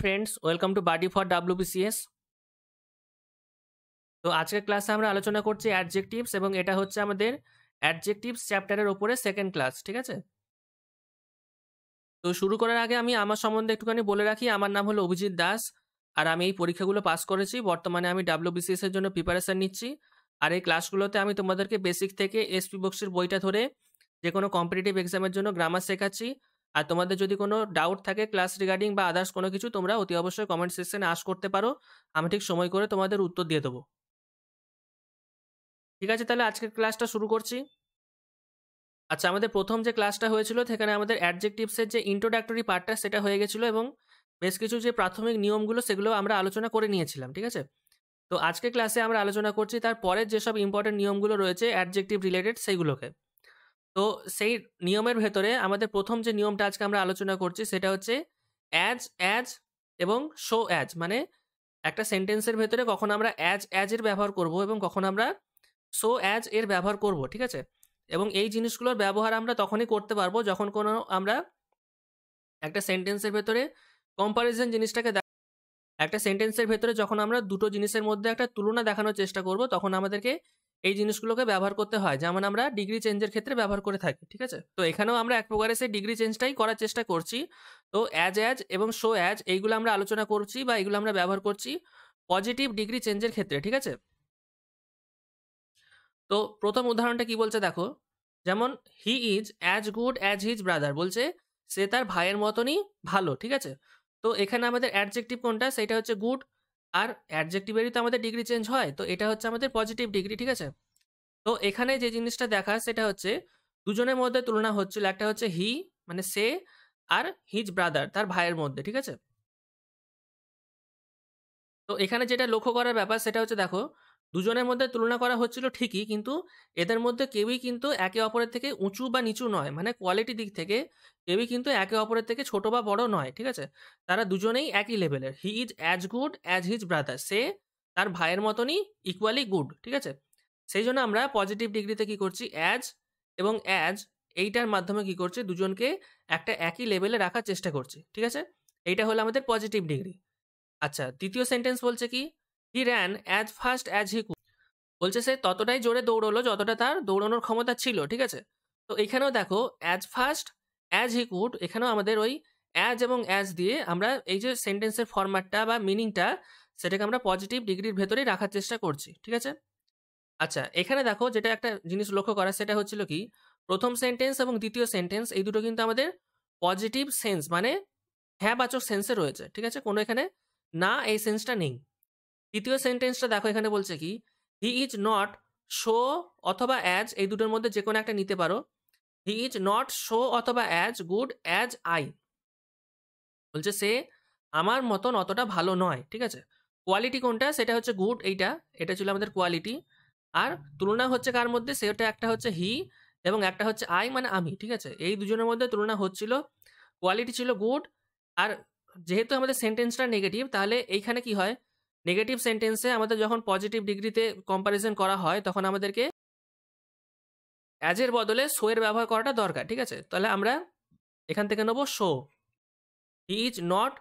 friends welcome to buddy for WBCS তো আজকের ক্লাসে আমরা আলোচনা করছি অ্যাডজেক্টিভস এবং এটা হচ্ছে আমাদের অ্যাডজেক্টিভস চ্যাপ্টারের ওপরে সেকেন্ড ক্লাস ঠিক আছে তো শুরু করার আগে আমি আমার সম্বন্ধে একটুখানি বলে রাখি আমার নাম হলো অভিজিৎ দাস আর আমি এই পরীক্ষাগুলো পাস করেছি বর্তমানে আমি ডাব্লিউবিসিএস এর জন্য প্রিপারেশন নিচ্ছি আর এই ক্লাসগুলোতে আমি তোমাদেরকে বেসিক থেকে এসপি বক্সের বইটা ধরে যে কোনো কম্পিটিটিভ এক্সামের জন্য গ্রামার শেখাচ্ছি আর তোমাদের যদি কোনো ডাউট থাকে ক্লাস রিগার্ডিং বা আদার্স কোনো কিছু তোমরা অতি অবশ্যই কমেন্ট সেকশনে আস করতে পারো আমি ঠিক সময় করে তোমাদের উত্তর দিয়ে দেবো ঠিক আছে তাহলে আজকের ক্লাসটা শুরু করছি আচ্ছা আমাদের প্রথম যে ক্লাসটা হয়েছিল সেখানে আমাদের অ্যাডজেক্টিভসের যে ইন্ট্রোডাক্টরি পার্টটা সেটা হয়ে গেছিলো এবং বেশ কিছু যে প্রাথমিক নিয়মগুলো সেগুলো আমরা আলোচনা করে নিয়েছিলাম ঠিক আছে তো আজকে ক্লাসে আমরা আলোচনা করছি তারপরে যেসব ইম্পর্টেন্ট নিয়মগুলো রয়েছে অ্যাডজেক্টিভ রিলেটেড সেইগুলোকে তো সেই নিয়মের ভেতরে আমাদের প্রথম যে নিয়মটা আজকে আমরা আলোচনা করছি সেটা হচ্ছে অ্যাজ অ্যাজ এবং শো অ্যাজ মানে একটা সেন্টেন্সের ভেতরে কখন আমরা অ্যাজ অ্যাজ এর ব্যবহার করব এবং কখন আমরা শো অ্যাজ এর ব্যবহার করব ঠিক আছে এবং এই জিনিসগুলোর ব্যবহার আমরা তখনই করতে পারবো যখন কোনো আমরা একটা সেন্টেন্সের ভেতরে কম্পারিজন জিনিসটাকে একটা সেন্টেন্সের ভেতরে যখন আমরা দুটো জিনিসের মধ্যে একটা তুলনা দেখানোর চেষ্টা করব তখন আমাদেরকে এই জিনিসগুলোকে ব্যবহার করতে হয় যেমন আমরা ডিগ্রি চেঞ্জের ক্ষেত্রে ব্যবহার করে থাকি ঠিক আছে তো এখানেও আমরা এক প্রকারে সেই ডিগ্রি চেঞ্জটাই করার চেষ্টা করছি তো অ্যাজ অ্যাজ এবং শো অ্যাজ এইগুলো আমরা আলোচনা করছি বা এগুলো আমরা ব্যবহার করছি পজিটিভ ডিগ্রি চেঞ্জের ক্ষেত্রে ঠিক আছে তো প্রথম উদাহরণটা কি বলছে দেখো যেমন he is as good as his brother বলছে সে তার ভাইয়ের মতনই ভালো ঠিক আছে তো এখানে আমাদের অ্যাডজেক্টিভ কোনটা সেটা হচ্ছে গুড আর অ্যাডজেক্টিভেরই তো আমাদের ডিগ্রি চেঞ্জ হয় তো এটা হচ্ছে আমাদের পজিটিভ ডিগ্রি ঠিক আছে তো এখানে যে জিনিসটা দেখা সেটা হচ্ছে দুজনের মধ্যে তুলনা হচ্ছিল একটা হচ্ছে হি মানে সে আর হিজ ব্রাদার তার ভাইয়ের মধ্যে ঠিক আছে তো এখানে যেটা লক্ষ্য করার ব্যাপার সেটা হচ্ছে দেখো দুজনের মধ্যে তুলনা করা হচ্ছিল ঠিকই কিন্তু এদের মধ্যে কেউই কিন্তু একে অপরের থেকে উঁচু বা নিচু নয় মানে কোয়ালিটি দিক থেকে কেউই কিন্তু একে অপরের থেকে ছোট বা বড় নয় ঠিক আছে তারা দুজনেই একই লেভেলের he is as good as his brother সে তার ভাইয়ের মতনই ইকুয়ালি গুড ঠিক আছে সেই জন্য আমরা পজিটিভ ডিগ্রিতে কি করছি অ্যাজ এবং অ্যাজ এইটার মাধ্যমে কি করছে দুজনকে একটা একই লেভেলে রাখার চেষ্টা করছি ঠিক আছে এইটা হলো আমাদের পজিটিভ ডিগ্রি আচ্ছা দ্বিতীয় সেন্টেন্স বলছে কি he ran as fast as he could বলছে সে ততটাই জোরে দৌড়লো যতটা তার দৌড়ানোর ক্ষমতা ছিল ঠিক আছে তো এখানেও দেখো as fast as he could এখানেও আমাদের ওই অ্যাজ এবং অ্যাজ দিয়ে আমরা এই যে সেন্টেন্সের ফরম্যাটটা বা মিনিংটা সেটাকে আমরা পজিটিভ ডিগ্রির ভেতরেই রাখার চেষ্টা করছি ঠিক আছে আচ্ছা এখানে দেখো যেটা একটা জিনিস লক্ষ্য করা সেটা হচ্ছিল কি প্রথম সেন্টেন্স এবং দ্বিতীয় সেন্টেন্স এই দুটো কিন্তু আমাদের পজিটিভ সেন্স মানে বাচক সেন্সে রয়েছে ঠিক আছে কোনো এখানে না এই সেন্সটা নেই দ্বিতীয় সেন্টেন্সটা দেখো এখানে বলছে কি হি ইজ নট শো অথবা অ্যাজ এই দুটোর মধ্যে যে কোনো একটা নিতে পারো হি ইজ নট শো অথবা অ্যাজ গুড অ্যাজ আই বলছে সে আমার মতন অতটা ভালো নয় ঠিক আছে কোয়ালিটি কোনটা সেটা হচ্ছে গুড এইটা এটা ছিল আমাদের কোয়ালিটি আর তুলনা হচ্ছে কার মধ্যে সেটা একটা হচ্ছে হি এবং একটা হচ্ছে আই মানে আমি ঠিক আছে এই দুজনের মধ্যে তুলনা হচ্ছিল কোয়ালিটি ছিল গুড আর যেহেতু আমাদের সেন্টেন্সটা নেগেটিভ তাহলে এইখানে কি হয় নেগেটিভ সেন্টেন্সে আমাদের যখন পজিটিভ ডিগ্রিতে কম্পারিজন করা হয় তখন আমাদেরকে অ্যাজের বদলে শো এর ব্যবহার করাটা দরকার ঠিক আছে তাহলে আমরা এখান থেকে নেব so he is not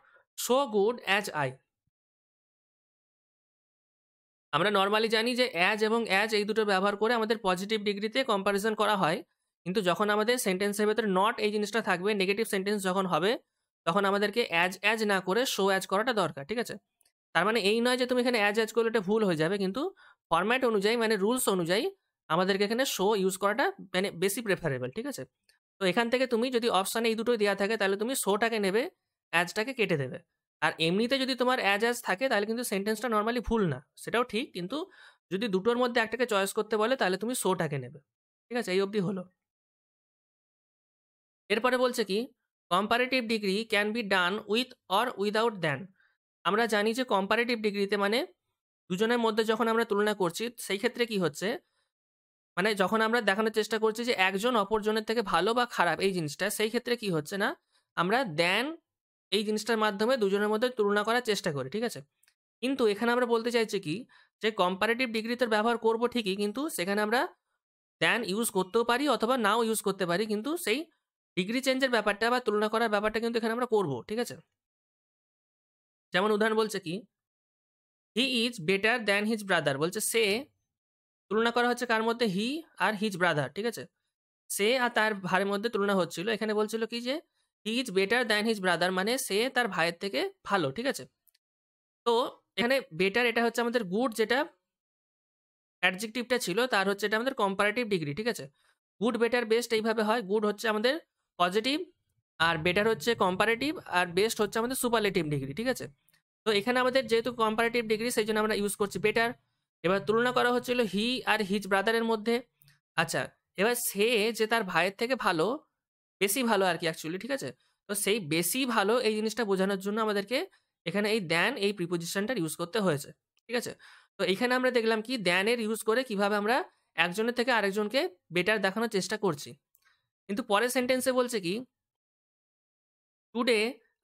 so good as I আমরা নর্মালি জানি যে অ্যাজ এবং অ্যাজ এই দুটো ব্যবহার করে আমাদের পজিটিভ ডিগ্রিতে কম্পারিজন করা হয় কিন্তু যখন আমাদের সেন্টেন্সের ভেতরে নট এই জিনিসটা থাকবে নেগেটিভ সেন্টেন্স যখন হবে তখন আমাদেরকে অ্যাজ অ্যাজ না করে শো অ্যাজ করাটা দরকার ঠিক আছে তার মানে এই নয় যে তুমি এখানে অ্যাজ অ্যাজ করলে এটা ভুল হয়ে যাবে কিন্তু ফরম্যাট অনুযায়ী মানে রুলস অনুযায়ী আমাদেরকে এখানে শো ইউজ করাটা মানে বেশি প্রেফারেবল ঠিক আছে তো এখান থেকে তুমি যদি অপশানে এই দুটোই দেওয়া থাকে তাহলে তুমি শোটাকে নেবে অ্যাজটাকে কেটে দেবে আর এমনিতে যদি তোমার অ্যাজ অ্যাজ থাকে তাহলে কিন্তু সেন্টেন্সটা নর্মালি ভুল না সেটাও ঠিক কিন্তু যদি দুটোর মধ্যে একটাকে চয়েস করতে বলে তাহলে তুমি শোটাকে নেবে ঠিক আছে এই অবধি হলো এরপরে বলছে কি comparative degree can be done with or without than আমরা জানি যে কম্পারেটিভ ডিগ্রিতে মানে দুজনের মধ্যে যখন আমরা তুলনা করছি সেই ক্ষেত্রে কি হচ্ছে মানে যখন আমরা দেখানোর চেষ্টা করছি যে একজন অপরজনের থেকে ভালো বা খারাপ এই জিনিসটা সেই ক্ষেত্রে কি হচ্ছে না আমরা দেন এই জিনিসটার মাধ্যমে দুজনের মধ্যে তুলনা করার চেষ্টা করি ঠিক আছে কিন্তু এখানে আমরা বলতে চাইছি কি যে কম্পারেটিভ ডিগ্রিতে ব্যবহার করব ঠিকই কিন্তু সেখানে আমরা দেন ইউজ করতেও পারি অথবা নাও ইউজ করতে পারি কিন্তু সেই ডিগ্রি চেঞ্জের ব্যাপারটা বা তুলনা করার ব্যাপারটা কিন্তু এখানে আমরা করবো ঠিক আছে যেমন উদাহরণ বলছে কি he is better than his brother বলছে সে তুলনা করা হচ্ছে কার মধ্যে হি আর হিজ ব্রাদার ঠিক আছে সে আর তার ভাইয়ের মধ্যে তুলনা হচ্ছিল এখানে বলছিল কি যে he is better than his brother মানে সে তার ভাইয়ের থেকে ভালো ঠিক আছে তো এখানে বেটার এটা হচ্ছে আমাদের গুড যেটা অ্যাডজেক্টিভটা ছিল তার হচ্ছে এটা আমাদের কম্পারেটিভ ডিগ্রি ঠিক আছে গুড বেটার বেস্ট এইভাবে হয় গুড হচ্ছে আমাদের পজিটিভ আর বেটার হচ্ছে কম্পারেটিভ আর বেস্ট হচ্ছে আমাদের সুপারলেটিভ ডিগ্রি ঠিক আছে তো এখানে আমাদের যেহেতু কম্পারেটিভ ডিগ্রি সেই জন্য আমরা ইউজ করছি বেটার এবার তুলনা করা হচ্ছিল হি আর হিজ ব্রাদারের মধ্যে আচ্ছা এবার সে যে তার ভাইয়ের থেকে ভালো বেশি ভালো আর কি অ্যাকচুয়ালি ঠিক আছে তো সেই বেশি ভালো এই জিনিসটা বোঝানোর জন্য আমাদেরকে এখানে এই দ্যান এই প্রিপোজিশনটার ইউজ করতে হয়েছে ঠিক আছে তো এখানে আমরা দেখলাম কি দ্যানের ইউজ করে কিভাবে আমরা একজনের থেকে আরেকজনকে বেটার দেখানোর চেষ্টা করছি কিন্তু পরের সেন্টেন্সে বলছে কি today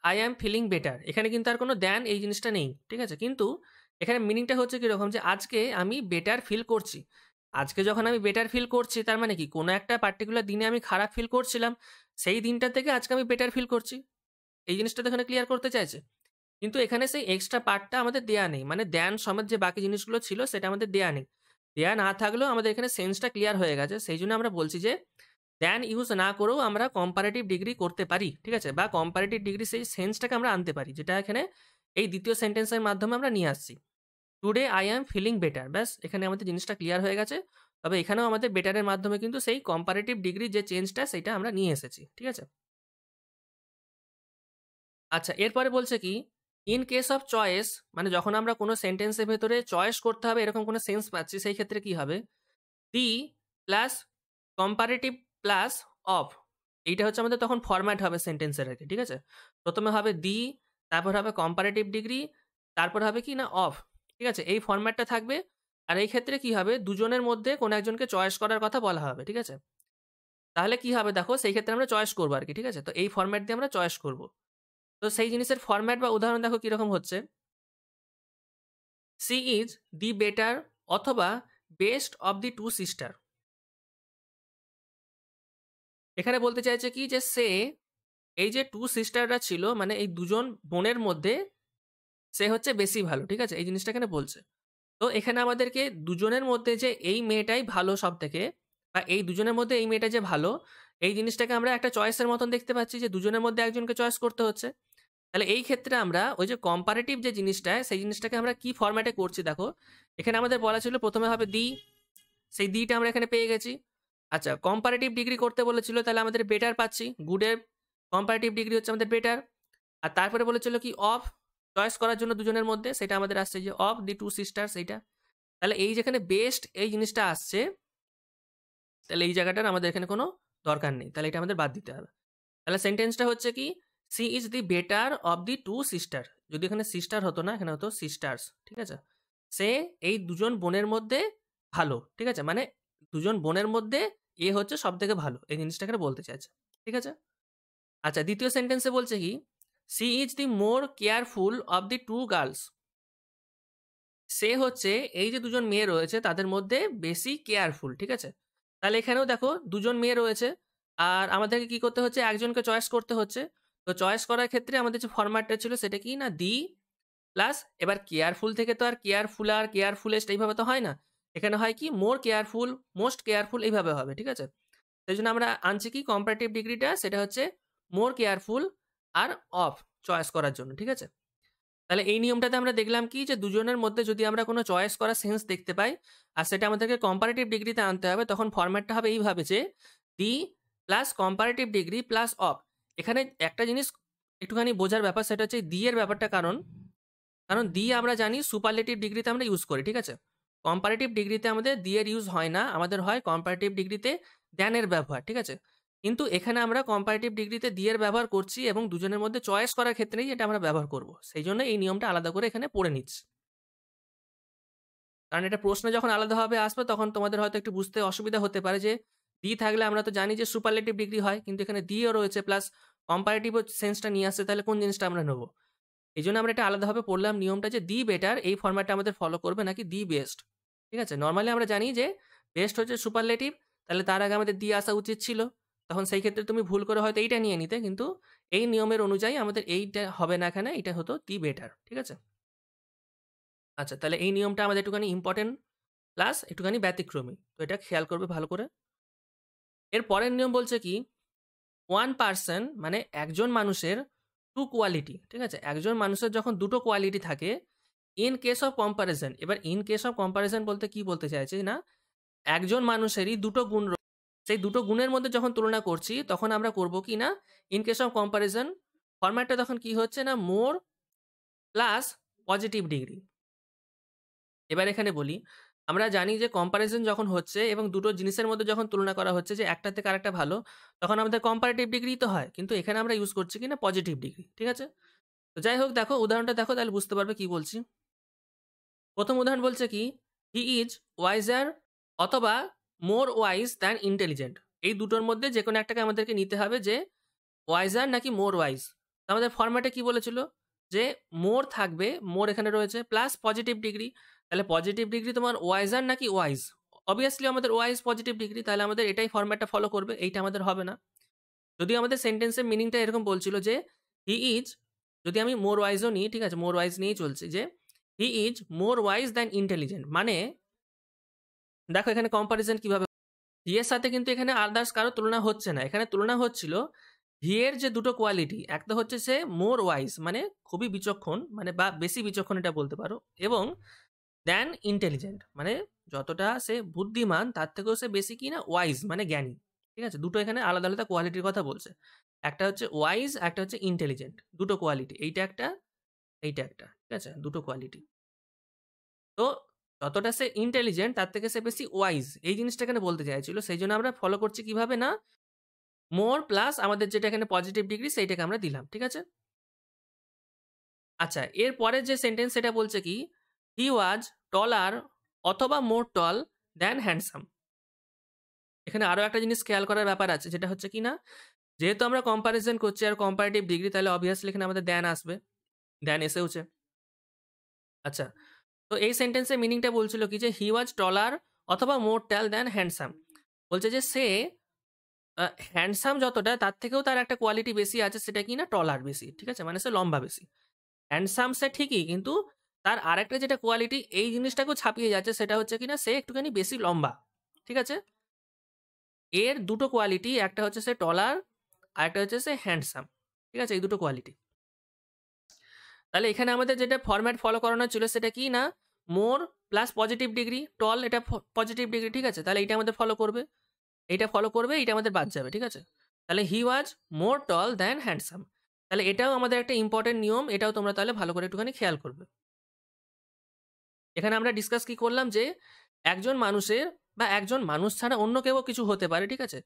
I am feeling better এখানে কিন্তু আর কোনো দেন এই জিনিসটা নেই ঠিক আছে কিন্তু এখানে মিনিংটা হচ্ছে কীরকম যে আজকে আমি বেটার ফিল করছি আজকে যখন আমি বেটার ফিল করছি তার মানে কি কোনো একটা পার্টিকুলার দিনে আমি খারাপ ফিল করছিলাম সেই দিনটা থেকে আজকে আমি বেটার ফিল করছি এই জিনিসটা তো এখানে ক্লিয়ার করতে চাইছে কিন্তু এখানে সেই এক্সট্রা পার্টটা আমাদের দেয়া নেই মানে দেন সমেত যে বাকি জিনিসগুলো ছিল সেটা আমাদের দেয়া নেই দেয়া না থাকলেও আমাদের এখানে সেন্সটা ক্লিয়ার হয়ে গেছে সেই জন্য আমরা বলছি যে দেন ইউজ না করেও আমরা কম্পারেটিভ ডিগ্রি করতে পারি ঠিক আছে বা কম্পারেটিভ ডিগ্রি সেই সেন্সটাকে আমরা আনতে পারি যেটা এখানে এই দ্বিতীয় সেন্টেন্সের মাধ্যমে আমরা নিয়ে আসছি today I am feeling better ব্যাস এখানে আমাদের জিনিসটা ক্লিয়ার হয়ে গেছে তবে এখানেও আমাদের বেটারের মাধ্যমে কিন্তু সেই কম্পারেটিভ ডিগ্রি যে চেঞ্জটা সেটা আমরা নিয়ে এসেছি ঠিক আছে আচ্ছা এরপরে বলছে কি ইন কেস অফ চয়েস মানে যখন আমরা কোনো সেন্টেন্সের ভেতরে চয়েস করতে হবে এরকম কোনো সেন্স পাচ্ছি সেই ক্ষেত্রে কি হবে the plus comparative plus of এইটা হচ্ছে আমাদের তখন ফরম্যাট হবে সেন্টেন্সের আর কি ঠিক আছে প্রথমে হবে দি তারপর হবে কম্পারেটিভ ডিগ্রি তারপর হবে কি না অফ ঠিক আছে এই ফরম্যাটটা থাকবে আর এই ক্ষেত্রে কি হবে দুজনের মধ্যে কোনো একজনকে চয়েস করার কথা বলা হবে ঠিক আছে তাহলে কি হবে দেখো সেই ক্ষেত্রে আমরা চয়েস করবো আর কি ঠিক আছে তো এই ফরম্যাট দিয়ে আমরা চয়েস করব তো সেই জিনিসের ফরম্যাট বা উদাহরণ দেখো কীরকম হচ্ছে সি ইজ দি বেটার অথবা best of the two sister এখানে বলতে চাইছে কি যে সে এই যে টু সিস্টাররা ছিল মানে এই দুজন বোনের মধ্যে সে হচ্ছে বেশি ভালো ঠিক আছে এই জিনিসটা এখানে বলছে তো এখানে আমাদেরকে দুজনের মধ্যে যে এই মেয়েটাই ভালো সব থেকে বা এই দুজনের মধ্যে এই মেয়েটা যে ভালো এই জিনিসটাকে আমরা একটা চয়েসের মতন দেখতে পাচ্ছি যে দুজনের মধ্যে একজনকে চয়েস করতে হচ্ছে তাহলে এই ক্ষেত্রে আমরা ওই যে কম্পারেটিভ যে জিনিসটা সেই জিনিসটাকে আমরা কি ফর্ম্যাটে করছি দেখো এখানে আমাদের বলা ছিল প্রথমে হবে দি সেই দিটা আমরা এখানে পেয়ে গেছি আচ্ছা কম্পারেটিভ ডিগ্রি করতে বলেছিল তাহলে আমাদের বেটার পাচ্ছি গুডের কম্পারেটিভ ডিগ্রি হচ্ছে আমাদের বেটার আর তারপরে বলেছিল কি অফ চয়েস করার জন্য দুজনের মধ্যে সেটা আমাদের আসছে যে অফ দি টু সিস্টার সেইটা তাহলে এই যেখানে বেস্ট এই জিনিসটা আসছে তাহলে এই জায়গাটার আমাদের এখানে কোনো দরকার নেই তাহলে এটা আমাদের বাদ দিতে হবে তাহলে সেন্টেন্সটা হচ্ছে কি she is the better of the two sister যদি এখানে সিস্টার হতো না এখানে হতো সিস্টার্স ঠিক আছে সে এই দুজন বোনের মধ্যে ভালো ঠিক আছে মানে দুজন বোনের মধ্যে এ হচ্ছে সব থেকে ভালো এই জিনিসটা এখানে বলতে চাইছে ঠিক আছে আচ্ছা দ্বিতীয় সেন্টেন্সে বলছে কি she is the more careful of the two girls সে হচ্ছে এই যে দুজন মেয়ে রয়েছে তাদের মধ্যে বেশি কেয়ারফুল ঠিক আছে তাহলে এখানেও দেখো দুজন মেয়ে রয়েছে আর আমাদেরকে কি করতে হচ্ছে একজনকে চয়েস করতে হচ্ছে তো চয়েস করার ক্ষেত্রে আমাদের যে ফরম্যাটটা ছিল সেটা কি না দি প্লাস এবার কেয়ারফুল থেকে তো আর কেয়ারফুল আর কেয়ারফুলেস্ট এইভাবে তো হয় না এখানে হয় কি মোর কেয়ারফুল মোস্ট কেয়ারফুল এইভাবে হবে ঠিক আছে সেই জন্য আমরা আনছি কি কম্পারেটিভ ডিগ্রিটা সেটা হচ্ছে মোর কেয়ারফুল আর অফ চয়েস করার জন্য ঠিক আছে তাহলে এই নিয়মটাতে আমরা দেখলাম কি যে দুজনের মধ্যে যদি আমরা কোনো চয়েস করার সেন্স দেখতে পাই আর সেটা আমাদেরকে কম্পারেটিভ ডিগ্রিতে আনতে হবে তখন ফর্ম্যাটটা হবে এইভাবে যে the plus comparative degree plus of এখানে একটা জিনিস একটুখানি বোঝার ব্যাপার সেটা হচ্ছে দি এর ব্যাপারটা কারণ কারণ দি আমরা জানি সুপারলেটিভ ডিগ্রিতে আমরা ইউজ করি ঠিক আছে কম্পারেটিভ ডিগ্রিতে আমাদের দিয়ের ইউজ হয় না আমাদের হয় কম্পারেটিভ ডিগ্রিতে দ্যানের ব্যবহার ঠিক আছে কিন্তু এখানে আমরা কম্পারেটিভ ডিগ্রিতে দিয়ের ব্যবহার করছি এবং দুজনের মধ্যে চয়েস করার ক্ষেত্রেই এটা আমরা ব্যবহার করব সেই জন্য এই নিয়মটা আলাদা করে এখানে পড়ে নিচ্ছি কারণ এটা প্রশ্ন যখন আলাদাভাবে আসবে তখন তোমাদের হয়তো একটু বুঝতে অসুবিধা হতে পারে যে দি থাকলে আমরা তো জানি যে সুপারলেটিভ ডিগ্রি হয় কিন্তু এখানে দিও রয়েছে প্লাস কম্পারেটিভ সেন্সটা নিয়ে আসছে তাহলে কোন জিনিসটা আমরা নেবো এই জন্য আমরা এটা আলাদাভাবে পড়লাম নিয়মটা যে দি বেটার এই ফর্ম্যাটটা আমাদের ফলো করবে নাকি দি বেস্ট ঠিক আছে নর্মালি আমরা জানি যে বেস্ট হচ্ছে সুপারলেটিভ তাহলে তার আগে আমাদের দিয়ে আসা উচিত ছিল তখন সেই ক্ষেত্রে তুমি ভুল করে হয়তো এইটা নিয়ে নিতে কিন্তু এই নিয়মের অনুযায়ী আমাদের এইটা হবে না এখানে এটা হতো দি বেটার ঠিক আছে আচ্ছা তাহলে এই নিয়মটা আমাদের একটুখানি ইম্পর্টেন্ট প্লাস একটুখানি ব্যতিক্রমী তো এটা খেয়াল করবে ভালো করে এর পরের নিয়ম বলছে কি ওয়ান পার্সন মানে একজন মানুষের টু কোয়ালিটি ঠিক আছে একজন মানুষের যখন দুটো কোয়ালিটি থাকে ইন কেস অফ কম্পারিজন এবার ইন কেস অফ কম্পারিজন বলতে কি বলতে চাইছি না একজন মানুষেরই দুটো গুণ সেই দুটো গুণের মধ্যে যখন তুলনা করছি তখন আমরা করব কি না ইন কেস অফ কম্পারিজন ফরম্যাটটা তখন কি হচ্ছে না মোর প্লাস পজিটিভ ডিগ্রি এবার এখানে বলি আমরা জানি যে কম্পারিজন যখন হচ্ছে এবং দুটো জিনিসের মধ্যে যখন তুলনা করা হচ্ছে যে একটা থেকে আরেকটা ভালো তখন আমাদের কম্পারেটিভ ডিগ্রি তো হয় কিন্তু এখানে আমরা ইউজ করছি কি না পজিটিভ ডিগ্রি ঠিক আছে তো যাই হোক দেখো উদাহরণটা দেখো তাহলে বুঝতে পারবে কি বলছি প্রথম উদাহরণ বলছে কি হি ইজ ওয়াইজার অথবা মোর ওয়াইজ দ্যান ইন্টেলিজেন্ট এই দুটোর মধ্যে যে কোনো একটাকে আমাদেরকে নিতে হবে যে ওয়াইজার নাকি মোর ওয়াইজ আমাদের ফর্ম্যাটে কি বলেছিল যে মোর থাকবে মোর এখানে রয়েছে প্লাস পজিটিভ ডিগ্রি তাহলে পজিটিভ ডিগ্রি তোমার ওয়াইজার নাকি ওয়াইজ অবভিয়াসলি আমাদের ওয়াইজ পজিটিভ ডিগ্রি তাহলে আমাদের এটাই ফর্ম্যাটটা ফলো করবে এইটা আমাদের হবে না যদি আমাদের সেন্টেন্সের মিনিংটা এরকম বলছিল যে হি ইজ যদি আমি মোর ওয়াইজও নিই ঠিক আছে মোর ওয়াইজ নিয়েই চলছি যে he is more wise than intelligent মানে দেখো এখানে কম্পারিজন কিভাবে হি এর সাথে কিন্তু এখানে আদার্স কারো তুলনা হচ্ছে না এখানে তুলনা হচ্ছিল হি এর যে দুটো কোয়ালিটি একটা হচ্ছে সে মোর ওয়াইজ মানে খুবই বিচক্ষণ মানে বা বেশি বিচক্ষণ এটা বলতে পারো এবং দ্যান ইন্টেলিজেন্ট মানে যতটা সে বুদ্ধিমান তার থেকেও সে বেশি কি না ওয়াইজ মানে জ্ঞানী ঠিক আছে দুটো এখানে আলাদা আলাদা কোয়ালিটির কথা বলছে একটা হচ্ছে ওয়াইজ একটা হচ্ছে ইন্টেলিজেন্ট দুটো কোয়ালিটি এইটা একটা এইটা একটা ঠিক আছে দুটো কোয়ালিটি তো যতটা সে ইন্টেলিজেন্ট তার থেকে সে বেশি ওয়াইজ এই জিনিসটা এখানে বলতে চাইছিল সেই জন্য আমরা ফলো করছি কিভাবে না মোর প্লাস আমাদের যেটা এখানে পজিটিভ ডিগ্রি সেইটাকে আমরা দিলাম ঠিক আছে আচ্ছা এর পরে যে সেন্টেন্স সেটা বলছে কি হি ওয়াজ টলার অথবা মোর টল দ্যান হ্যান্ডসাম এখানে আরও একটা জিনিস খেয়াল করার ব্যাপার আছে যেটা হচ্ছে কি না যেহেতু আমরা কম্পারিজন করছি আর কম্পারেটিভ ডিগ্রি তাহলে অবভিয়াসলি এখানে আমাদের দ্যান আসবে দেন এসে হচ্ছে আচ্ছা তো এই সেন্টেন্সের মিনিংটা বলছিল কি যে হি ওয়াজ টলার অথবা মোর ট্যাল দেন হ্যান্ডসাম বলছে যে সে হ্যান্ডসাম যতটা তার থেকেও তার একটা কোয়ালিটি বেশি আছে সেটা কি না টলার বেশি ঠিক আছে মানে সে লম্বা বেশি হ্যান্ডসাম সে ঠিকই কিন্তু তার আরেকটা যেটা কোয়ালিটি এই জিনিসটাকেও ছাপিয়ে যাচ্ছে সেটা হচ্ছে কি না সে একটুখানি বেশি লম্বা ঠিক আছে এর দুটো কোয়ালিটি একটা হচ্ছে সে টলার আর একটা হচ্ছে সে হ্যান্ডসাম ঠিক আছে এই দুটো কোয়ালিটি তাহলে এখানে আমাদের যেটা ফর্ম্যাট ফলো করানো ছিল সেটা কি না more plus positive degree tall এটা পজিটিভ ডিগ্রি ঠিক আছে তাহলে এটা আমাদের ফলো করবে এটা ফলো করবে এটা আমাদের বাদ যাবে ঠিক আছে তাহলে হি ওয়াজ মোর টল দ্যান হ্যান্ডসাম তাহলে এটাও আমাদের একটা ইম্পর্টেন্ট নিয়ম এটাও তোমরা তাহলে ভালো করে একটুখানি খেয়াল করবে এখানে আমরা ডিসকাস কি করলাম যে একজন মানুষের বা একজন মানুষ ছাড়া অন্য কেউ কিছু হতে পারে ঠিক আছে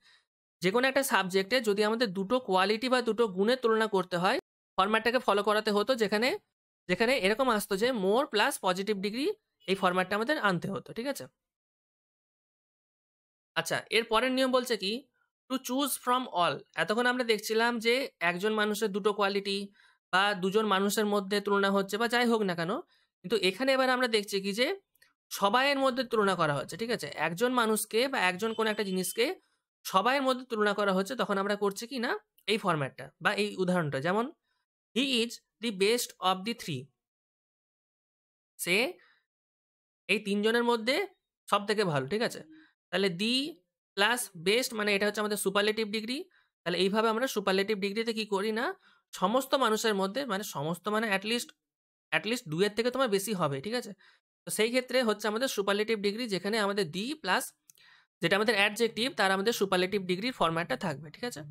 যে কোনো একটা সাবজেক্টে যদি আমাদের দুটো কোয়ালিটি বা দুটো গুণের তুলনা করতে হয় ফরম্যাটটাকে ফলো করাতে হতো যেখানে যেখানে এরকম আসতো যে মোর প্লাস পজিটিভ ডিগ্রি এই ফরম্যাটটা আমাদের আনতে হতো ঠিক আছে আচ্ছা এর পরের নিয়ম বলছে কি টু চুজ ফ্রম অল এতক্ষণ আমরা দেখছিলাম যে একজন মানুষের দুটো কোয়ালিটি বা দুজন মানুষের মধ্যে তুলনা হচ্ছে বা যাই হোক না কেন কিন্তু এখানে এবার আমরা দেখছি কি যে সবাইয়ের মধ্যে তুলনা করা হচ্ছে ঠিক আছে একজন মানুষকে বা একজন কোনো একটা জিনিসকে সবাইয়ের মধ্যে তুলনা করা হচ্ছে তখন আমরা করছি কি না এই ফরম্যাটটা বা এই উদাহরণটা যেমন he is the best of the three সে এই তিনজনের মধ্যে সব থেকে ভালো ঠিক আছে তাহলে দি প্লাস বেস্ট মানে এটা হচ্ছে আমাদের সুপারলেটিভ ডিগ্রি তাহলে এইভাবে আমরা সুপারলেটিভ ডিগ্রিতে কি করি না সমস্ত মানুষের মধ্যে মানে সমস্ত মানে অ্যাটলিস্ট অ্যাটলিস্ট দুয়ের থেকে তোমার বেশি হবে ঠিক আছে তো সেই ক্ষেত্রে হচ্ছে আমাদের সুপারলেটিভ ডিগ্রি যেখানে আমাদের দি প্লাস যেটা আমাদের অ্যাডজেক্টিভ তার আমাদের সুপারলেটিভ ডিগ্রির ফরম্যাটটা থাকবে ঠিক আছে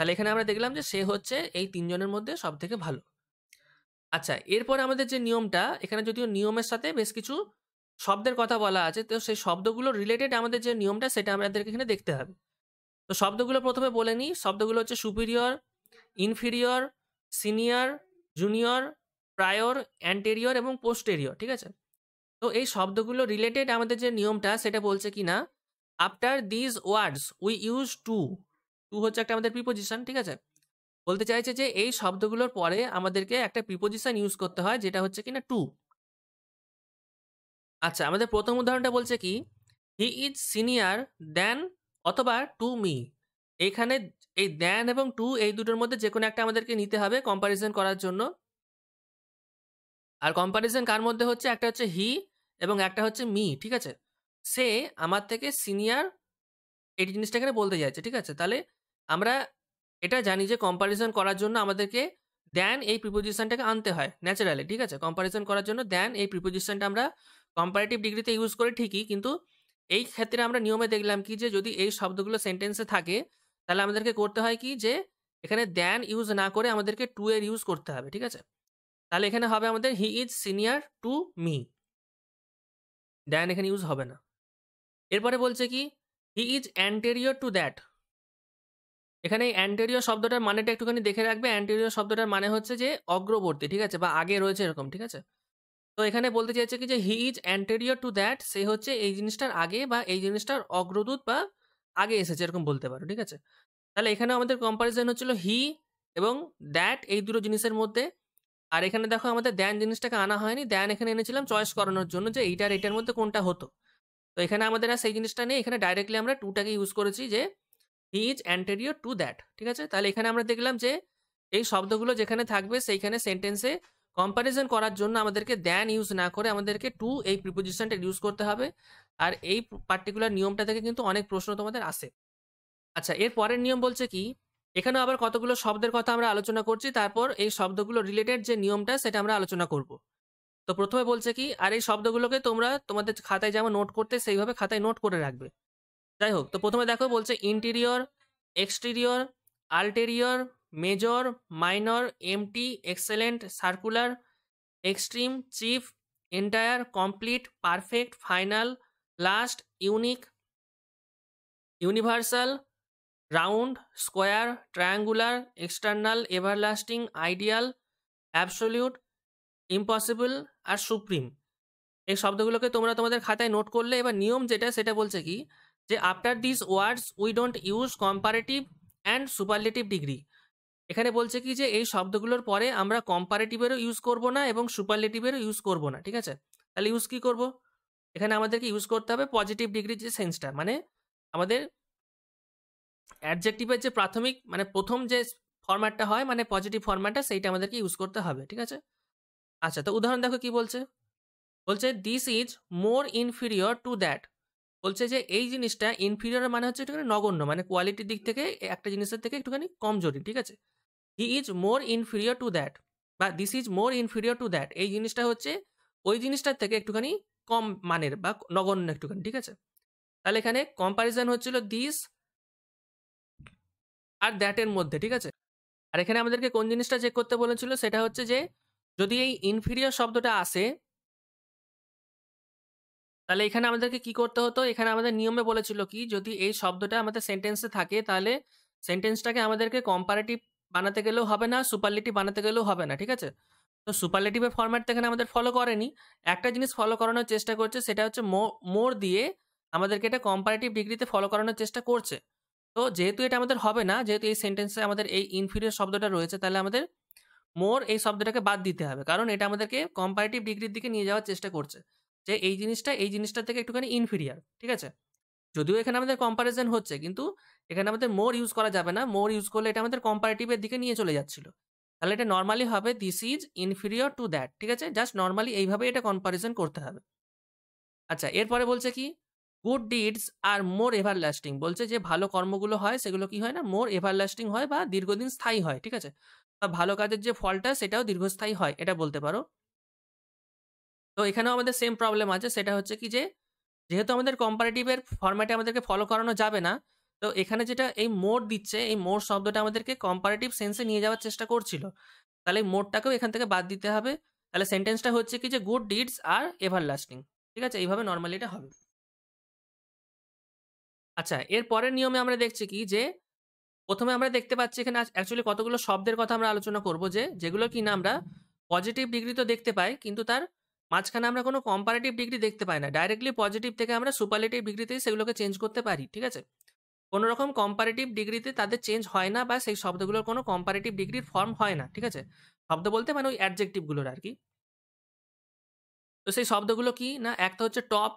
তাহলে এখানে আমরা দেখলাম যে সে হচ্ছে এই তিনজনের মধ্যে সব থেকে ভালো আচ্ছা এরপর আমাদের যে নিয়মটা এখানে যদিও নিয়মের সাথে বেশ কিছু শব্দের কথা বলা আছে তো সেই শব্দগুলো রিলেটেড আমাদের যে নিয়মটা সেটা আমাদেরকে এখানে দেখতে হবে তো শব্দগুলো প্রথমে বলে নিই শব্দগুলো হচ্ছে superior inferior senior junior prior anterior এবং পোস্টেরিয়র ঠিক আছে তো এই শব্দগুলো রিলেটেড আমাদের যে নিয়মটা সেটা বলছে কি না after these words we use to to হচ্ছে একটা আমাদের প্রিপোজিশন ঠিক আছে বলতে চাইছে যে এই শব্দগুলোর পরে আমাদেরকে একটা প্রিপোজিশন ইউজ করতে হয় যেটা হচ্ছে কিনা টু আচ্ছা আমাদের প্রথম উদাহরণটা বলছে কি হি ইজ সিনিয়র দ্যান অথবা টু মি এখানে এই দ্যান এবং টু এই দুটোর মধ্যে যে কোনো একটা আমাদেরকে নিতে হবে কম্পারিজন করার জন্য আর কম্পারিজন কার মধ্যে হচ্ছে একটা হচ্ছে হি এবং একটা হচ্ছে মি ঠিক আছে সে আমার থেকে সিনিয়র এই জিনিসটা এখানে বলতে যাচ্ছে ঠিক আছে তাহলে আমরা এটা জানি যে কম্পারিজন করার জন্য আমাদেরকে দেন এই প্রিপোজিশনটাকে আনতে হয় ন্যাচারালি ঠিক আছে কম্পারিজন করার জন্য দেন এই প্রিপোজিশনটা আমরা কম্পারেটিভ ডিগ্রিতে ইউজ করি ঠিকই কিন্তু এই ক্ষেত্রে আমরা নিয়মে দেখলাম কি যে যদি এই শব্দগুলো সেন্টেন্সে থাকে তাহলে আমাদেরকে করতে হয় কি যে এখানে দেন ইউজ না করে আমাদেরকে টু এর ইউজ করতে হবে ঠিক আছে তাহলে এখানে হবে আমাদের he is senior to me then এখানে ইউজ হবে না এরপরে বলছে কি he is anterior to that এখানে অ্যান্টেরিয়র শব্দটার মানেটা একটুখানি দেখে রাখবে অ্যান্টেরিয়র শব্দটার মানে হচ্ছে যে অগ্রবর্তী ঠিক আছে বা আগে রয়েছে এরকম ঠিক আছে তো এখানে বলতে চাইছে কি যে he is anterior to that সে হচ্ছে এই জিনিসটার আগে বা এই জিনিসটার অগ্রদূত বা আগে এসেছে এরকম বলতে পারো ঠিক আছে তাহলে এখানে আমাদের কম্পারিজন হচ্ছিল হি এবং দ্যাট এই দুটো জিনিসের মধ্যে আর এখানে দেখো আমাদের দ্যান জিনিসটাকে আনা হয়নি দ্যান এখানে এনেছিলাম চয়েস করানোর জন্য যে এইটার এইটার মধ্যে কোনটা হতো তো এখানে আমাদের আর সেই জিনিসটা নেই এখানে ডাইরেক্টলি আমরা টুটাকে ইউজ করেছি যে he is anterior to that ঠিক আছে তাহলে এখানে আমরা দেখলাম যে এই শব্দগুলো যেখানে থাকবে সেইখানে সেন্টেন্সে কম্প্যারিজন করার জন্য আমাদেরকে দ্যান ইউজ না করে আমাদেরকে টু এই প্রিপোজিশনটা ইউজ করতে হবে আর এই পার্টিকুলার নিয়মটা থেকে কিন্তু অনেক প্রশ্ন তোমাদের আসে আচ্ছা এর পরের নিয়ম বলছে কি এখানে আবার কতগুলো শব্দের কথা আমরা আলোচনা করছি তারপর এই শব্দগুলো রিলেটেড যে নিয়মটা সেটা আমরা আলোচনা করব তো প্রথমে বলছে কি আর এই শব্দগুলোকে তোমরা তোমাদের খাতায় যেমন নোট করতে সেইভাবে খাতায় নোট করে রাখবে যাই হোক তো প্রথমে দেখো বলছে interior exterior ulterior major minor empty excellent circular extreme chief entire complete perfect final last unique universal round square triangular external everlasting ideal absolute impossible আর সুপ্রিম এই শব্দগুলোকে তোমরা তোমাদের খাতায় নোট করলে এবার নিয়ম যেটা সেটা বলছে কি যে after this words we don't use comparative and superlative degree এখানে বলছে কি যে এই শব্দগুলোর পরে আমরা কম্পারেটিভেরও ইউজ করব না এবং সুপারলেটিভেরও ইউজ করব না ঠিক আছে তাহলে ইউজ কী করব এখানে আমাদেরকে ইউজ করতে হবে পজিটিভ ডিগ্রির যে সেন্সটা মানে আমাদের অ্যাডজেক্টিভের যে প্রাথমিক মানে প্রথম যে ফরম্যাটটা হয় মানে পজিটিভ ফরম্যাটটা সেইটা আমাদেরকে ইউজ করতে হবে ঠিক আছে আচ্ছা তো উদাহরণ দেখো কি বলছে বলছে this is more inferior to that বলছে যে এই জিনিসটা ইনফিরিয়র মানে হচ্ছে একটুখানি নগণ্য মানে কোয়ালিটির দিক থেকে একটা জিনিসের থেকে একটুখানি কমজোরি ঠিক আছে he is more inferior to that বা this is more inferior to that এই জিনিসটা হচ্ছে ওই জিনিসটার থেকে একটুখানি কম মানের বা নগণ্য একটুখানি ঠিক আছে তাহলে এখানে কম্পারিজন হচ্ছিল দিস আর দ্যাটের মধ্যে ঠিক আছে আর এখানে আমাদেরকে কোন জিনিসটা চেক করতে বলেছিল সেটা হচ্ছে যে যদি এই ইনফিরিয়র শব্দটা আসে তাহলে এখানে আমাদেরকে কি করতে হতো এখানে আমাদের নিয়মে বলেছিল কি যদি এই শব্দটা আমাদের সেন্টেন্সে থাকে তাহলে সেন্টেন্সটাকে আমাদেরকে কম্পারেটিভ বানাতে গেলেও হবে না সুপারলেটিভ বানাতে গেলেও হবে না ঠিক আছে তো সুপারলেটিভের ফর্ম্যাট এখানে আমাদের ফলো করেনি একটা জিনিস ফলো করানোর চেষ্টা করছে সেটা হচ্ছে মোর দিয়ে আমাদেরকে এটা কম্পারেটিভ ডিগ্রিতে ফলো করানোর চেষ্টা করছে তো যেহেতু এটা আমাদের হবে না যেহেতু এই সেন্টেন্সে আমাদের এই ইনফিরিয়ার শব্দটা রয়েছে তাহলে আমাদের মোর এই শব্দটাকে বাদ দিতে হবে কারণ এটা আমাদেরকে কম্পারেটিভ ডিগ্রির দিকে নিয়ে যাওয়ার চেষ্টা করছে যে এই জিনিসটা এই জিনিসটা থেকে একটুখানি ইনফিরিয়ার ঠিক আছে যদিও এখানে আমাদের কম্পারিজন হচ্ছে কিন্তু এখানে আমাদের মোর ইউজ করা যাবে না মোর ইউজ করলে এটা আমাদের কম্পারেটিভের দিকে নিয়ে চলে যাচ্ছিল তাহলে এটা নর্মালি হবে this is inferior to that ঠিক আছে জাস্ট নর্মালি এইভাবে এটা কম্পারিজন করতে হবে আচ্ছা এরপরে বলছে কি good deeds are more everlasting বলছে যে ভালো কর্মগুলো হয় সেগুলো কি হয় না মোর এভার লাস্টিং হয় বা দীর্ঘদিন স্থায়ী হয় ঠিক আছে বা ভালো কাজের যে ফলটা সেটাও দীর্ঘস্থায়ী হয় এটা বলতে পারো তো এখানেও আমাদের সেম প্রবলেম আছে সেটা হচ্ছে কি যে যেহেতু আমাদের কম্পারেটিভের ফর্ম্যাটে আমাদেরকে ফলো করানো যাবে না তো এখানে যেটা এই মোড দিচ্ছে এই মোড শব্দটা আমাদেরকে কম্পারেটিভ সেন্সে নিয়ে যাওয়ার চেষ্টা করছিল তাহলে এই মোডটাকেও এখান থেকে বাদ দিতে হবে তাহলে সেন্টেন্সটা হচ্ছে কি যে good deeds are everlasting ঠিক আছে এইভাবে নর্মালি এটা হবে আচ্ছা এর পরের নিয়মে আমরা দেখছি কি যে প্রথমে আমরা দেখতে পাচ্ছি এখানে অ্যাকচুয়ালি কতগুলো শব্দের কথা আমরা আলোচনা করব যে যেগুলো কিনা আমরা পজিটিভ ডিগ্রি তো দেখতে পাই কিন্তু তার মাঝখানে আমরা কোনো কম্পারেটিভ ডিগ্রি দেখতে পাই না ডাইরেক্টলি পজিটিভ থেকে আমরা সুপারলেটিভ ডিগ্রিতেই সেগুলোকে চেঞ্জ করতে পারি ঠিক আছে কোনো রকম কম্পারেটিভ ডিগ্রিতে তাদের চেঞ্জ হয় না বা সেই শব্দগুলোর কোনো কম্পারেটিভ ডিগ্রির ফর্ম হয় না ঠিক আছে শব্দ বলতে মানে ওই অ্যাডজেক্টিভগুলোর আর কি তো সেই শব্দগুলো কি না একটা হচ্ছে টপ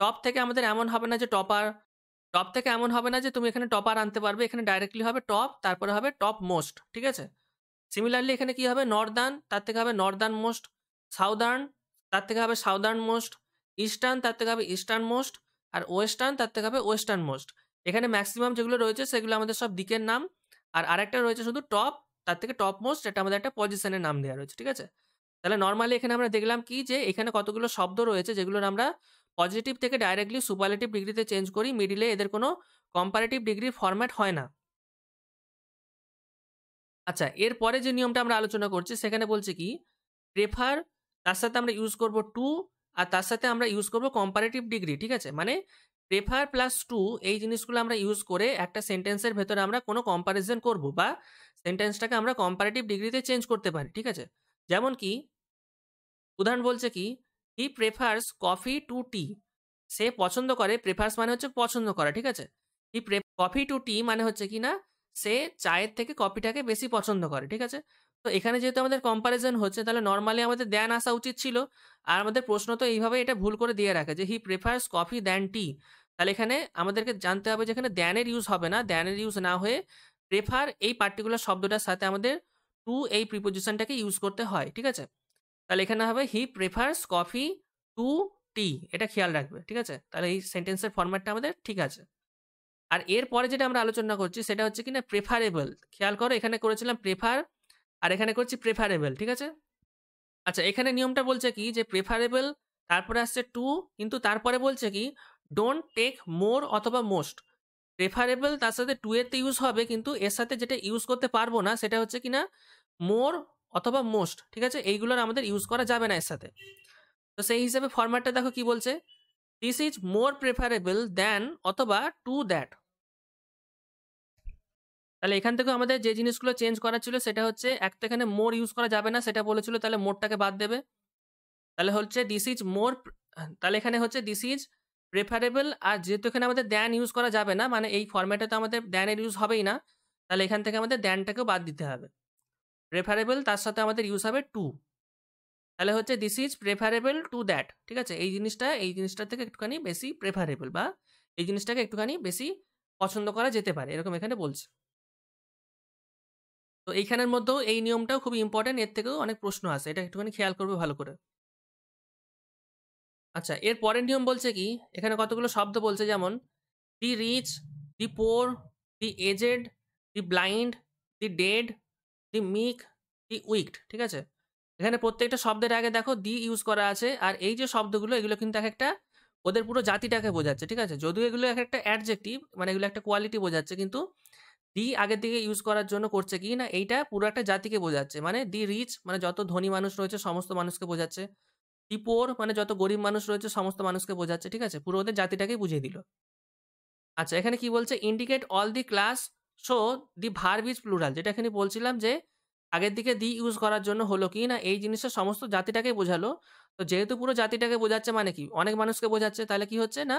টপ থেকে আমাদের এমন হবে না যে টপার টপ থেকে এমন হবে না যে তুমি এখানে টপার আনতে পারবে এখানে ডাইরেক্টলি হবে টপ তারপরে হবে টপ মোস্ট ঠিক আছে সিমিলারলি এখানে কি হবে নর্দার্ন তার থেকে হবে নর্দার্ন মোস্ট সাউদার্ন তার থেকে হবে সাউদার্ন মোস্ট ইস্টার্ন তার থেকে হবে ইস্টার্ন মোস্ট আর ওয়েস্টার্ন তার থেকে হবে ওয়েস্টার্ন মোস্ট এখানে ম্যাক্সিমাম যেগুলো রয়েছে সেগুলো আমাদের সব দিকের নাম আর আরেকটা রয়েছে শুধু টপ তার থেকে টপ মোস্ট এটা আমাদের একটা পজিশনের নাম দেওয়া রয়েছে ঠিক আছে তাহলে নর্মালি এখানে আমরা দেখলাম কি যে এখানে কতগুলো শব্দ রয়েছে যেগুলোর আমরা পজিটিভ থেকে ডাইরেক্টলি সুপারলেটিভ ডিগ্রিতে চেঞ্জ করি মিডিলে এদের কোনো কম্পারেটিভ ডিগ্রি ফরম্যাট হয় না আচ্ছা এরপরে যে নিয়মটা আমরা আলোচনা করছি সেখানে বলছে কি প্রেফার তার সাথে আমরা ইউজ করব টু আর তার সাথে আমরা ইউজ করব কম্পারেটিভ ডিগ্রি ঠিক আছে মানে প্রেফার প্লাস টু এই জিনিসগুলো আমরা ইউজ করে একটা সেন্টেন্সের ভেতরে আমরা কোনো কম্পারিজন করব বা সেন্টেন্সটাকে আমরা কম্পারেটিভ ডিগ্রিতে চেঞ্জ করতে পারি ঠিক আছে যেমন কি উদাহরণ বলছে কি he prefers coffee to tea সে পছন্দ করে প্রেফার্স মানে হচ্ছে পছন্দ করা ঠিক আছে হি কফি টু টি মানে হচ্ছে কি না সে চায়ের থেকে কফিটাকে বেশি পছন্দ করে ঠিক আছে তো এখানে যেহেতু আমাদের কম্পারিজন হচ্ছে তাহলে নর্মালি আমাদের দেন আসা উচিত ছিল আর আমাদের প্রশ্ন তো এইভাবে এটা ভুল করে দিয়ে রাখে যে he prefers coffee than tea তাহলে এখানে আমাদেরকে জানতে হবে যে এখানে দ্যানের ইউজ হবে না দ্যানের ইউজ না হয়ে প্রেফার এই পার্টিকুলার শব্দটার সাথে আমাদের টু এই প্রিপোজিশনটাকে ইউজ করতে হয় ঠিক আছে তাহলে এখানে হবে he prefers coffee to tea এটা খেয়াল রাখবে ঠিক আছে তাহলে এই সেন্টেন্সের ফরম্যাটটা আমাদের ঠিক আছে আর এরপরে যেটা আমরা আলোচনা করছি সেটা হচ্ছে কিনা প্রেফারেবল খেয়াল করো এখানে করেছিলাম প্রেফার আর এখানে করছি প্রেফারেবল ঠিক আছে আচ্ছা এখানে নিয়মটা বলছে কি যে প্রেফারেবল তারপরে আসছে টু কিন্তু তারপরে বলছে কি ডোন্ট টেক মোর অথবা মোস্ট প্রেফারেবল তার সাথে টু এর ইউজ হবে কিন্তু এর সাথে যেটা ইউজ করতে পারবো না সেটা হচ্ছে কিনা মোর অথবা মোস্ট ঠিক আছে এইগুলোর আমাদের ইউজ করা যাবে না এর সাথে তো সেই হিসাবে ফরম্যাটটা দেখো কি বলছে this is more preferable than অথবা টু দ্যাট তাহলে এখান থেকে আমাদের যে জিনিসগুলো চেঞ্জ করা ছিল সেটা হচ্ছে এক তো এখানে মোর ইউজ করা যাবে না সেটা বলেছিল তাহলে মোরটাকে বাদ দেবে তাহলে হচ্ছে দিস ইজ মোর তাহলে এখানে হচ্ছে দিস ইজ প্রেফারেবল আর যেহেতু এখানে আমাদের দ্যান ইউজ করা যাবে না মানে এই ফর্ম্যাটে তো আমাদের দ্যানের ইউজ হবেই না তাহলে এখান থেকে আমাদের দ্যানটাকেও বাদ দিতে হবে প্রেফারেবল তার সাথে আমাদের ইউজ হবে টু তাহলে হচ্ছে this is preferable to that ঠিক আছে এই জিনিসটা এই জিনিসটা থেকে একটুখানি বেশি প্রেফারেবল বা এই জিনিসটাকে একটুখানি বেশি পছন্দ করা যেতে পারে এরকম এখানে বলছে তো এইখানের মধ্যেও এই নিয়মটাও খুব ইম্পর্টেন্ট এর থেকেও অনেক প্রশ্ন আসে এটা একটুখানি খেয়াল করবে ভালো করে আচ্ছা এর পরের নিয়ম বলছে কি এখানে কতগুলো শব্দ বলছে যেমন the rich the poor the aged the blind the dead the meek the wicked ঠিক আছে এখানে প্রত্যেকটা শব্দের আগে দেখো দি ইউজ করা আছে আর এই যে শব্দগুলো এগুলো কিন্তু এক একটা ওদের পুরো জাতিটাকে বোঝাচ্ছে ঠিক আছে যদিও এগুলো এক একটা অ্যাডজেক্টিভ মানে এগুলো একটা কোয়ালিটি বোঝাচ্ছে কিন্তু দি আগের দিকে ইউজ করার জন্য করছে কি না এইটা পুরো একটা জাতিকে বোঝাচ্ছে মানে দি রিচ মানে যত ধনী মানুষ রয়েছে সমস্ত মানুষকে বোঝাচ্ছে দি পোর মানে যত গরিব মানুষ রয়েছে সমস্ত মানুষকে বোঝাচ্ছে ঠিক আছে পুরো ওদের জাতিটাকেই বুঝিয়ে দিল আচ্ছা এখানে কি বলছে indicate all the class so the verb is plural যেটা এখানে বলছিলাম যে আগের দিকে দি ইউজ করার জন্য হলো কি না এই জিনিসটা সমস্ত জাতিটাকে বোঝালো তো যেহেতু পুরো জাতিটাকে বোঝাচ্ছে মানে কি অনেক মানুষকে বোঝাচ্ছে তাহলে কি হচ্ছে না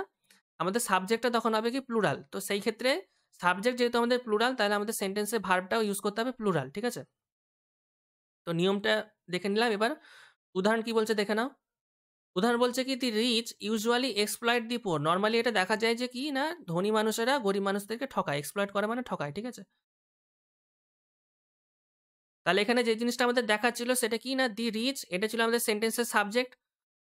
আমাদের সাবজেক্টটা তখন হবে কি প্লুরাল তো সেই ক্ষেত্রে সাবজেক্ট যেহেতু আমাদের প্লুরাল তাহলে আমাদের সেন্টেন্সের ভার্বটাও ইউজ করতে হবে প্লুরাল ঠিক আছে তো নিয়মটা দেখে নিলাম এবার উদাহরণ কি বলছে দেখে নাও উদাহরণ বলছে কি the rich usually exploit the poor normally এটা দেখা যায় যে কি না ধনী মানুষেরা গরিব মানুষদেরকে ঠকায় এক্সপ্লয়েড করে মানে ঠকায় ঠিক আছে তাহলে এখানে যে জিনিসটা আমাদের দেখাচ্ছিল সেটা কি না দি রিচ এটা ছিল আমাদের সেন্টেন্সের সাবজেক্ট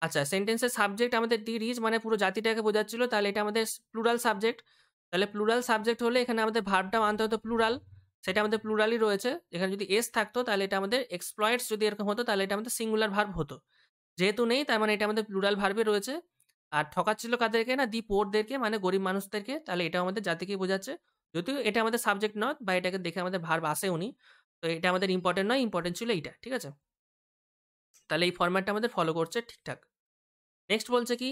আচ্ছা সেন্টেন্সের সাবজেক্ট আমাদের দি রিচ মানে পুরো জাতিটাকে বোঝাচ্ছিল তাহলে এটা আমাদের প্লুরাল সাবজেক্ট তাহলে প্লুরাল সাবজেক্ট হলে এখানে আমাদের ভার্বটাও আনতে হতো প্লুরাল সেটা আমাদের প্লুরালই রয়েছে এখানে যদি এস থাকতো তাহলে এটা আমাদের এক্সপ্লয়েটস যদি এরকম হতো তাহলে এটা আমাদের সিঙ্গুলার ভার্ব হতো যেহেতু নেই তার মানে এটা আমাদের প্লুরাল ভার্বে রয়েছে আর ঠকাচ্ছিল কাদেরকে না দি পোরদেরকে মানে গরিব মানুষদেরকে তাহলে এটা আমাদের জাতিকে বোঝাচ্ছে যদিও এটা আমাদের সাবজেক্ট নয় বা এটাকে দেখে আমাদের ভার্ব আসে উনি তো এটা আমাদের ইম্পর্টেন্ট নয় ইম্পর্টেন্ট ছিল এইটা ঠিক আছে তাহলে এই ফর্ম্যাটটা আমাদের ফলো করছে ঠিকঠাক নেক্সট বলছে কি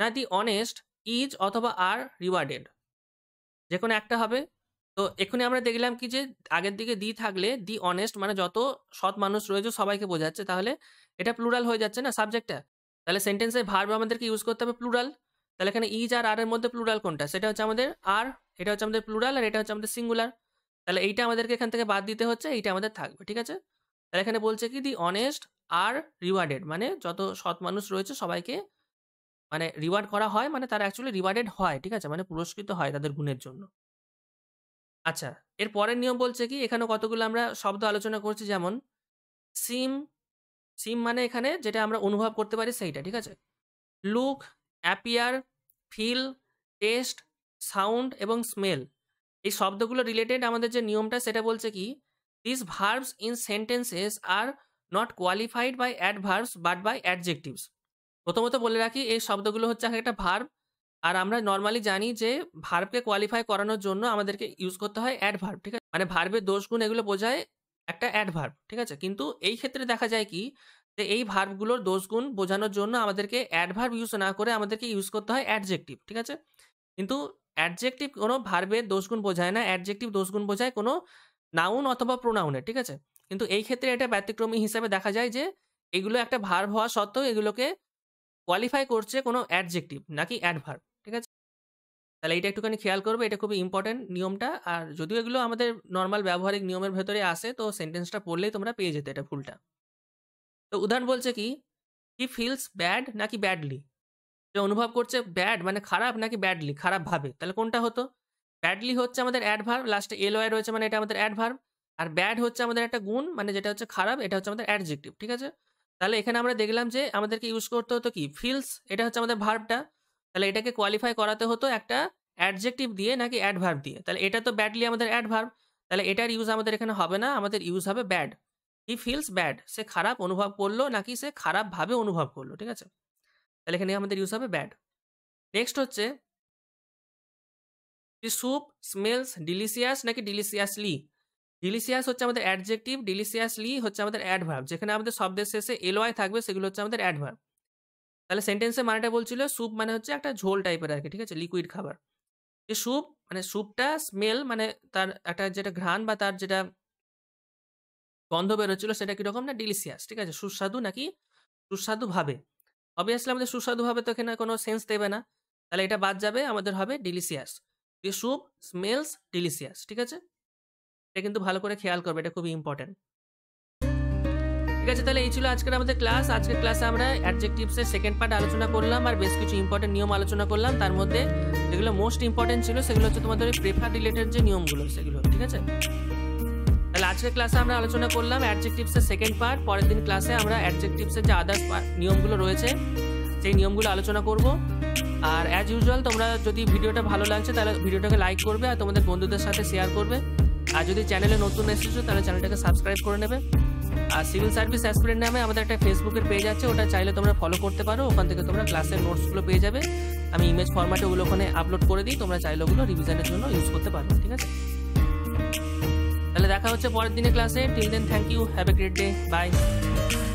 না দি অনেস্ট ইজ অথবা আর রিওয়ার্ডেড যে কোনো একটা হবে তো এক্ষুনি আমরা দেখলাম কি যে আগের দিকে দি থাকলে দি অনেস্ট মানে যত সৎ মানুষ রয়েছে সবাইকে বোঝাচ্ছে তাহলে এটা প্লুরাল হয়ে যাচ্ছে না সাবজেক্টটা তাহলে সেন্টেন্সের ভার্ব আমাদেরকে ইউজ করতে হবে প্লুরাল তাহলে এখানে ইজ আর আর এর মধ্যে প্লুরাল কোনটা সেটা হচ্ছে আমাদের আর এটা হচ্ছে আমাদের প্লুরাল আর এটা হচ্ছে আমাদের সিঙ্গুলার তাহলে এইটা আমাদেরকে এখান থেকে বাদ দিতে হচ্ছে এইটা আমাদের থাকবে ঠিক আছে তাহলে এখানে বলছে কি দি অনেস্ট আর রিওয়ার্ডেড মানে যত সৎ মানুষ রয়েছে সবাইকে মানে রিওয়ার্ড করা হয় মানে তারা অ্যাকচুয়ালি রিওয়ার্ডেড হয় ঠিক আছে মানে পুরস্কৃত হয় তাদের গুণের জন্য আচ্ছা এর পরের নিয়ম বলছে কি এখানে কতগুলো আমরা শব্দ আলোচনা করছি যেমন সিম সিম মানে এখানে যেটা আমরা অনুভব করতে পারি সেইটা ঠিক আছে look appear feel taste sound এবং স্মেল এই শব্দগুলো রিলেটেড আমাদের যে নিয়মটা সেটা বলছে কি this verbs in sentences are not qualified by adverbs but by adjectives প্রথমত বলে রাখি এই শব্দগুলো হচ্ছে একটা ভার্ব আর আমরা নর্মালি জানি যে ভার্বকে কোয়ালিফাই করানোর জন্য আমাদেরকে ইউজ করতে হয় অ্যাডভার্ব ঠিক আছে মানে ভার্বের দোষগুণ এগুলো বোঝায় একটা অ্যাডভার্ব ঠিক আছে কিন্তু এই ক্ষেত্রে দেখা যায় কি যে এই ভার্বগুলোর দোষগুণ বোঝানোর জন্য আমাদেরকে অ্যাডভার্ব ইউজ না করে আমাদেরকে ইউজ করতে হয় অ্যাডজেক্টিভ ঠিক আছে কিন্তু অ্যাডজেক্টিভ কোনো ভার্বের দোষগুণ বোঝায় না অ্যাডজেক্টিভ দোষগুণ বোঝায় কোনো নাউন অথবা প্রোনাউনের ঠিক আছে কিন্তু এই ক্ষেত্রে এটা ব্যতিক্রমী হিসাবে দেখা যায় যে এগুলো একটা ভার্ব হওয়া সত্ত্বেও এগুলোকে কোয়ালিফাই করছে কোনো অ্যাডজেক্টিভ নাকি অ্যাডভার্ব ঠিক আছে তাহলে এটা একটুখানি খেয়াল করবে এটা খুবই ইম্পর্টেন্ট নিয়মটা আর যদিও এগুলো আমাদের নর্মাল ব্যবহারিক নিয়মের ভেতরে আসে তো সেন্টেন্সটা পড়লেই তোমরা পেয়ে যেতে এটা ভুলটা তো উদাহরণ বলছে কি হি ফিলস ব্যাড নাকি ব্যাডলি যে অনুভব করছে ব্যাড মানে খারাপ নাকি ব্যাডলি খারাপ ভাবে তাহলে কোনটা হতো ব্যাডলি হচ্ছে আমাদের অ্যাডভার্ব লাস্টে এল ওয়াই রয়েছে মানে এটা আমাদের অ্যাডভার্ব আর ব্যাড হচ্ছে আমাদের একটা গুণ মানে যেটা হচ্ছে খারাপ এটা হচ্ছে আমাদের অ্যাডজেক্টিভ ঠিক আছে তাহলে এখানে আমরা দেখলাম যে আমাদেরকে ইউজ করতে হতো কি ফিলস এটা হচ্ছে আমাদের ভার্বটা তাহলে এটাকে কোয়ালিফাই করাতে হতো একটা অ্যাডজেক্টিভ দিয়ে নাকি অ্যাডভার্ব দিয়ে তাহলে এটা তো ব্যাডলি আমাদের অ্যাডভার্ব তাহলে এটার ইউজ আমাদের এখানে হবে না আমাদের ইউজ হবে ব্যাড হি ফিলস ব্যাড সে খারাপ অনুভব করলো নাকি সে খারাপভাবে অনুভব করলো ঠিক আছে তাহলে এখানে আমাদের ইউজ হবে ব্যাড নেক্সট হচ্ছে দি স্যুপ স্মেলস ডিলিসিয়াস নাকি ডিলিসিয়াসলি ডিলিসিয়াস হচ্ছে আমাদের অ্যাডজেক্টিভ ডিলিসিয়াসলি হচ্ছে আমাদের অ্যাডভার্ব যেখানে আমাদের শব্দের শেষে এলওয়াই থাকবে সেগুলো হচ্ছে আমাদের অ্যাডভার্ব তাহলে সেন্টেন্সের মানেটা বলছিল স্যুপ মানে হচ্ছে একটা ঝোল টাইপের আর কি ঠিক আছে লিকুইড খাবার যে স্যুপ মানে স্যুপটা স্মেল মানে তার একটা যেটা ঘ্রাণ বা তার যেটা গন্ধ বেরোচ্ছিল সেটা কীরকম না ডিলিসিয়াস ঠিক আছে সুস্বাদু নাকি সুস্বাদুভাবে অবভিয়াসলি আমাদের সুস্বাদু হবে তো এখানে কোনো সেন্স দেবে না তাহলে এটা বাদ যাবে আমাদের হবে delicious the soup smells delicious ঠিক আছে এটা কিন্তু ভালো করে খেয়াল করবে এটা খুবই ইম্পর্টেন্ট ঠিক আছে তাহলে এই ছিল আজকের আমাদের ক্লাস আজকের ক্লাসে আমরা অ্যাডজেক্টিভসের সেকেন্ড পার্ট আলোচনা করলাম আর বেশ কিছু ইম্পর্টেন্ট নিয়ম আলোচনা করলাম তার মধ্যে যেগুলো মোস্ট ইম্পর্টেন্ট ছিল সেগুলো হচ্ছে তোমাদের প্রেফার রিলেটেড যে নিয়মগুলো সেগুলো ঠিক আছে তাহলে আজকের ক্লাসে আমরা আলোচনা করলাম অ্যাডজেক্টিভসের সেকেন্ড পার্ট পরের দিন ক্লাসে আমরা অ্যাডজেক্টিভসের যে আদার্স নিয়মগুলো রয়েছে সেই নিয়মগুলো আলোচনা করব আর অ্যাজ ইউজুয়াল তোমরা যদি ভিডিওটা ভালো লাগছে তাহলে ভিডিওটাকে লাইক করবে আর তোমাদের বন্ধুদের সাথে শেয়ার করবে আর যদি চ্যানেলে নতুন এসেছো তাহলে চ্যানেলটাকে সাবস্ক্রাইব করে নেবে আর সিভিল সার্ভিস অ্যাসপিরেন্ট নামে আমাদের একটা ফেসবুকের পেজ আছে ওটা চাইলে তোমরা ফলো করতে পারো ওখান থেকে তোমরা ক্লাসের নোটসগুলো পেয়ে যাবে আমি ইমেজ ফরম্যাটে ওগুলো ওখানে আপলোড করে দিই তোমরা চাইলে ওগুলো রিভিশনের জন্য ইউজ করতে পারো ঠিক আছে তাহলে দেখা হচ্ছে পরের দিনের ক্লাসে till then thank you have a great day by